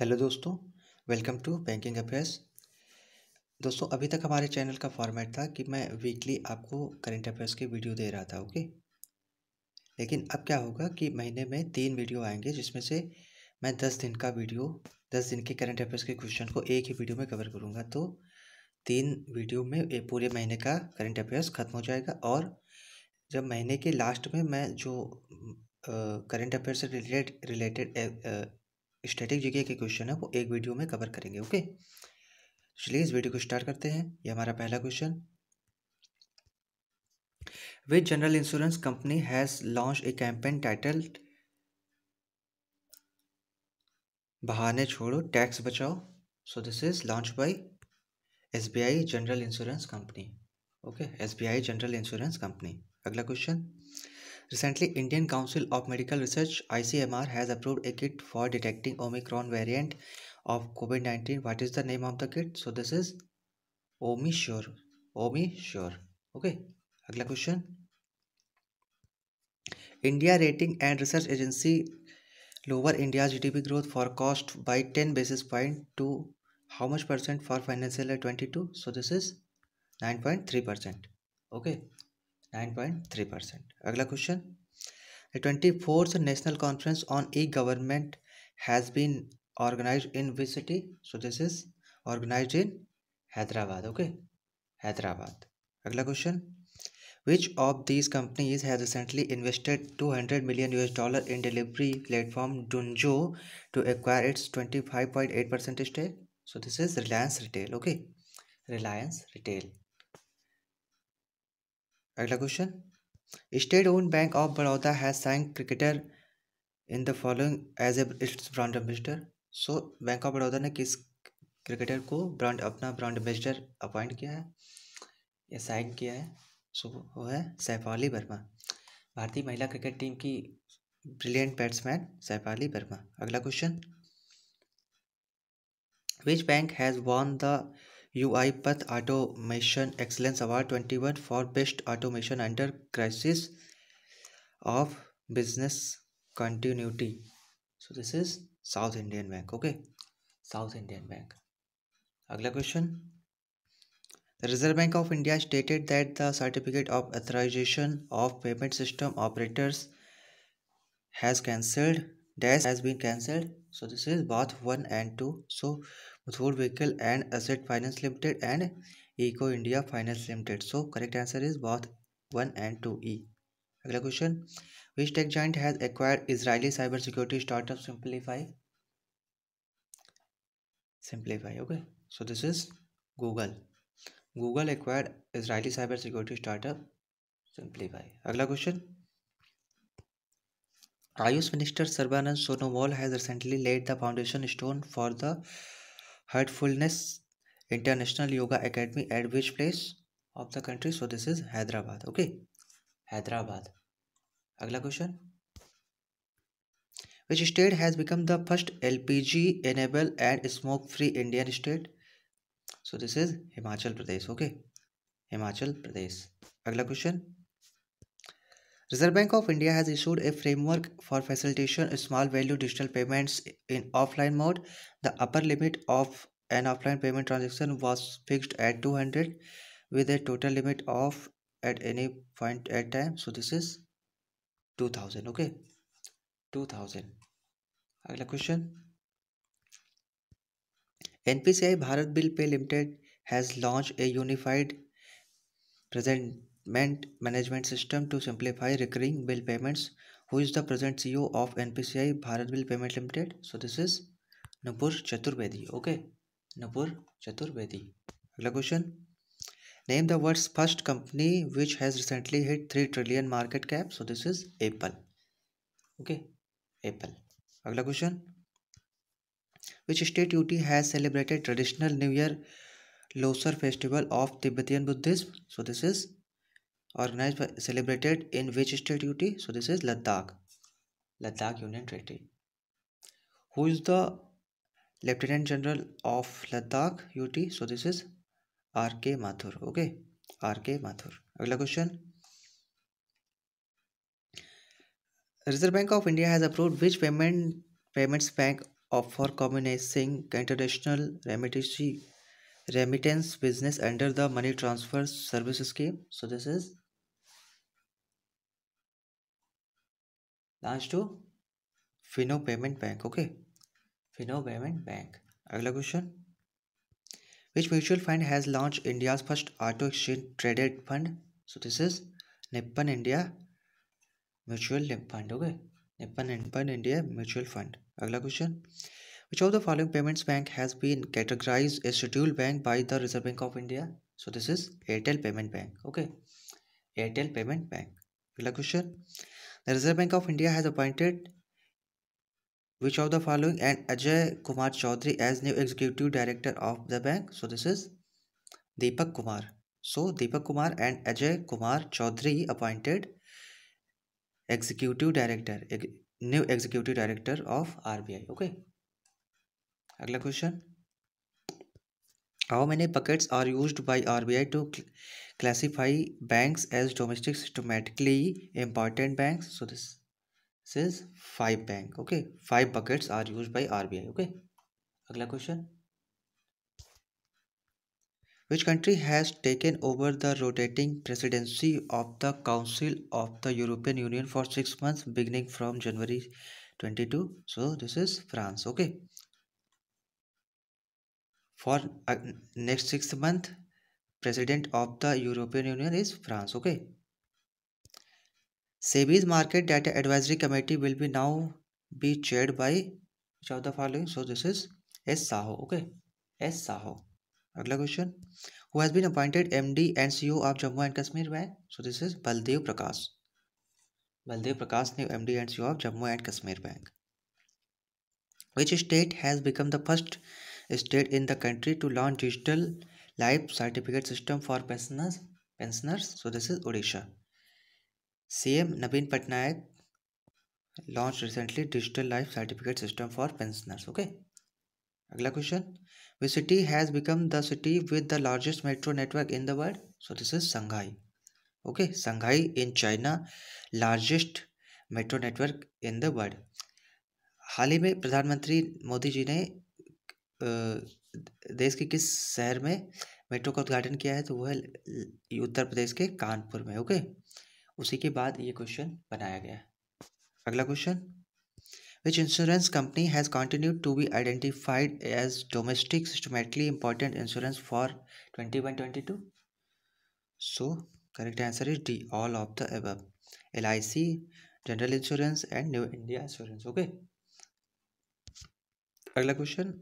Hello दोस्तों welcome to banking affairs दोस्तों अभी तक हमारे चैनल का फॉर्मेट था कि मैं वीकली आपको करेंट अफेयर्स के वीडियो दे रहा था ओके लेकिन अब क्या होगा कि महीने में तीन वीडियो आएंगे जिसमें से मैं दस दिन का वीडियो दस दिन के करंट अफेयर्स के क्वेश्चन को एक ही वीडियो में कवर करूँगा तो तीन वीडियो में पूरे महीने का करंट अफेयर्स ख़त्म हो जाएगा और जब महीने के लास्ट में मैं जो करंट अफेयर्स से रिलेटेड रिलेटेड स्टैटिक जीके के क्वेश्चन है वो एक वीडियो में कवर करेंगे ओके चलिए इस वीडियो को स्टार्ट करते हैं ये हमारा पहला question which general insurance company has launch a campaign titled बहाने छोड़ो टैक्स बचाओ so this is launch by SBI general insurance company okay SBI general insurance company अगला question Recently, Indian Council of Medical Research ICMR has approved a kit for detecting Omicron variant of COVID-19. What is the name of the kit? So this is Omisure. Omisure. Okay. Agla question: India Rating and Research Agency lower India's GDP growth forecast by ten basis point to how much percent for financial year 22 so this is 9.3 percent okay Nine point three percent. Three percent अगला question the twenty fourth national conference on E government has been organise in which city so this is organise in Hyderabad okay Hyderabad अगला question which of these companies has recently invested 200 million us dollar in delivery platform dunjo to acquire its 25.8% stake so this is reliance retail okay reliance retail अगला question state own bank of Baroda has sign cricketer in the following as a its brand ambassador so bank of Baroda ने किस cricketer को brand अपना brand ambassador appoint किया है या sign किया है सो so, वो है सैफ अली वर्मा भारतीय महिला क्रिकेट टीम की ब्रिलियंट बैट्समैन सैफ अली वर्मा अगला question which bank has won the UiPath Automation Excellence Award 21 for Best Automation under Crisis of Business Continuity. So this is South Indian Bank. Okay, South Indian Bank. Agla question. The Reserve Bank of India stated that the certificate of authorization of payment system operators has cancelled dash has been cancelled so this is both 1 and 2 so मसूर vehicle and asset finance limited and eco India finance limited so correct answer is both one and two E अगला question which tech giant has acquired Israeli cyber security startup Siemplify Siemplify okay so this is Google Google acquired Israeli cyber security startup Siemplify अगला question Ayush minister Sarbananda Sonowal has recently laid the foundation stone for the Heartfulness international yoga academy at which place of the country so this is Hyderabad okay Hyderabad अगला question which state has become the first L P G enable and smoke free Indian state so this is Himachal Pradesh okay Himachal Pradesh अगला question Reserve Bank of India has issued a framework for facilitation small value digital payments in offline mode. The upper limit of an offline payment transaction was fixed at 200 with a total limit of at any point at time. So this is 2000 okay 2000 Another question. NPCI Bharat Bill Pay Limited has launched a unified present management system to simplify recurring bill payments. Who is the present CEO of NPCI Bharat Bill Payment Limited? So this is Napur Chaturvedi. Okay, Napur Chaturvedi. Next question. Name the world's first company which has recently hit 3 trillion market cap. So this is Apple. Okay, Apple. Next question. Which state UT has celebrated traditional New Year Losar festival of Tibetan Buddhism? So this is organized by, celebrated in which state UT? so this is ladakh ladakh union treaty who is the lieutenant general of ladakh ut so this is rk mathur okay rk mathur agla question reserve bank of india has approved which payment payments bank of for commoditizing international remittance remittance business under the money transfer service scheme so this is last two Fino payment bank okay Fino payment bank अगला question which mutual fund has launch India first auto exchange traded fund so this is Nippon India mutual fund okay Nippon Nippon India mutual fund अगला question Which of the following payments bank has been categorized as scheduled bank by the Reserve Bank of India? So this is Airtel Payment Bank. Okay, Airtel Payment Bank. Agla question. The Reserve Bank of India has appointed which of the following and Ajay Kumar Chaudhary as new executive director of the bank. So this is Deepak Kumar. So Deepak Kumar and Ajay Kumar Chaudhary appointed executive director, new executive director of RBI. Okay. अगला question How many buckets are used by RBI to cl classify banks as domestic systematically important banks? So this, says is five bank. Okay, five buckets are used by RBI. Okay, अगला question. Which country has taken over the rotating presidency of the Council of the European Union for six months beginning from January 22? So this is France. Okay. For next six month president of the European union is France okay SEBI's market data advisory committee will be now be chaired by the following so this is S Sahoo okay S Sahoo अगला question who has been appointed M D and C O of Jammu and Kashmir bank so this is Baldev Prakash Baldev Prakash ने M D and C O of Jammu and Kashmir bank which state has become the first state in the country to launch digital life certificate system for pensioners pensioners so this is Orissa C M Naveen Patnaik launch recently digital life certificate system for pensioners okay अगला question which city has become the city with the largest metro network in the world so this is Shanghai okay Shanghai in China largest metro network in the world हाल ही में प्रधानमंत्री मोदी जी ने देश के किस शहर में मेट्रो का उद्घाटन किया है तो वो है उत्तर प्रदेश के कानपुर में ओके उसी के बाद ये क्वेश्चन बनाया गया है अगला question which insurance company has continue to be identified as domestic systematically important insurance for twenty one twenty two so correct answer is D all of the एब L I C general insurance and new India insurance okay अगला question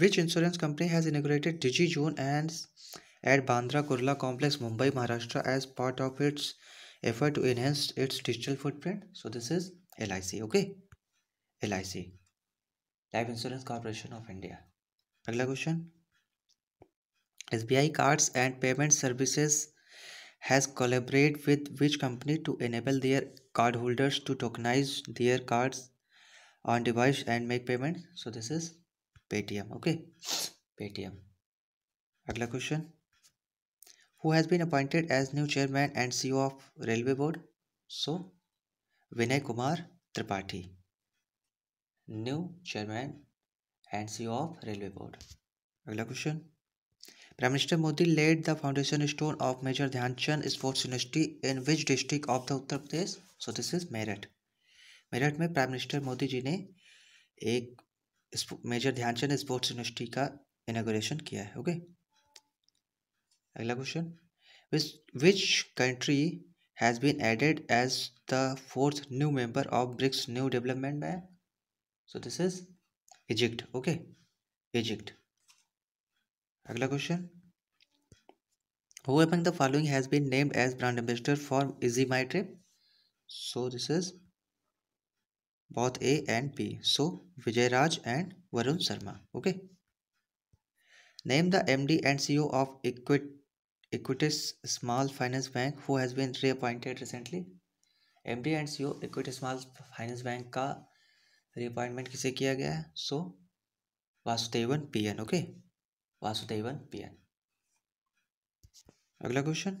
Which insurance company has inaugurated DigiZone and at Bandra Kurla Complex, Mumbai, Maharashtra as part of its effort to enhance its digital footprint? So this is LIC, okay? LIC, Life Insurance Corporation of India. Next question: SBI Cards and Payment Services has collaborated with which company to enable their cardholders to tokenize their cards on device and make payments? So this is Paytm okay Paytm अगला question who has been appointed as new chairman and C of railway board so Vinay Kumar Tripathi new chairman and C of railway board अगला question prime minister Modi laid the foundation stone of major Dhyanchand sports university in which district of the Uttar Pradesh so this is Meerut Meerut में prime minister Modi ji ने एक major Dhyanchand sports university का inauguration किया है okay अगला question which country has been added as the fourth new member of BRICS new development bank so this is Egypt okay Egypt अगला question who upon the following has been named as brand ambassador for EaseMyTrip so this is both A and B. So Vijayaraj and Varun Sharma. Okay. Name the MD and CEO of Equit Equitas Small Finance Bank who has been reappointed recently. MD and CEO Equitas Small Finance Bank का reappointment किसे किया गया है? So Vasudevan PN okay Vasudevan PN अगला question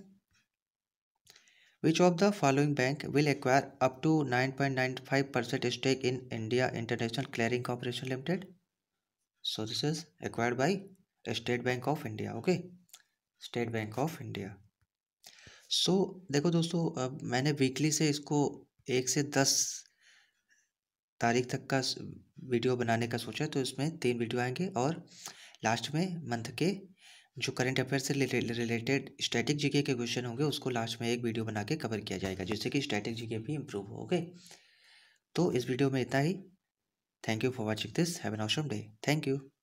Which of the following bank will acquire up to 9.95% stake in India International Clearing Corporation Limited? So this is acquired by State Bank of India. Okay, State Bank of India. so, देखो दोस्तों अब मैंने weekly से इसको एक से दस तारीख तक का वीडियो बनाने का सोचा है तो इसमें तीन वीडियो आएंगे और लास्ट में मंथ के जो करंट अफेयर से रिलेटेड स्टैटिक जीके के क्वेश्चन होंगे उसको लास्ट में एक वीडियो बना के कवर किया जाएगा जिससे कि स्टैटिक जीके भी इम्प्रूव हो ओके तो इस वीडियो में इतना ही thank you for watching this have an awesome day thank you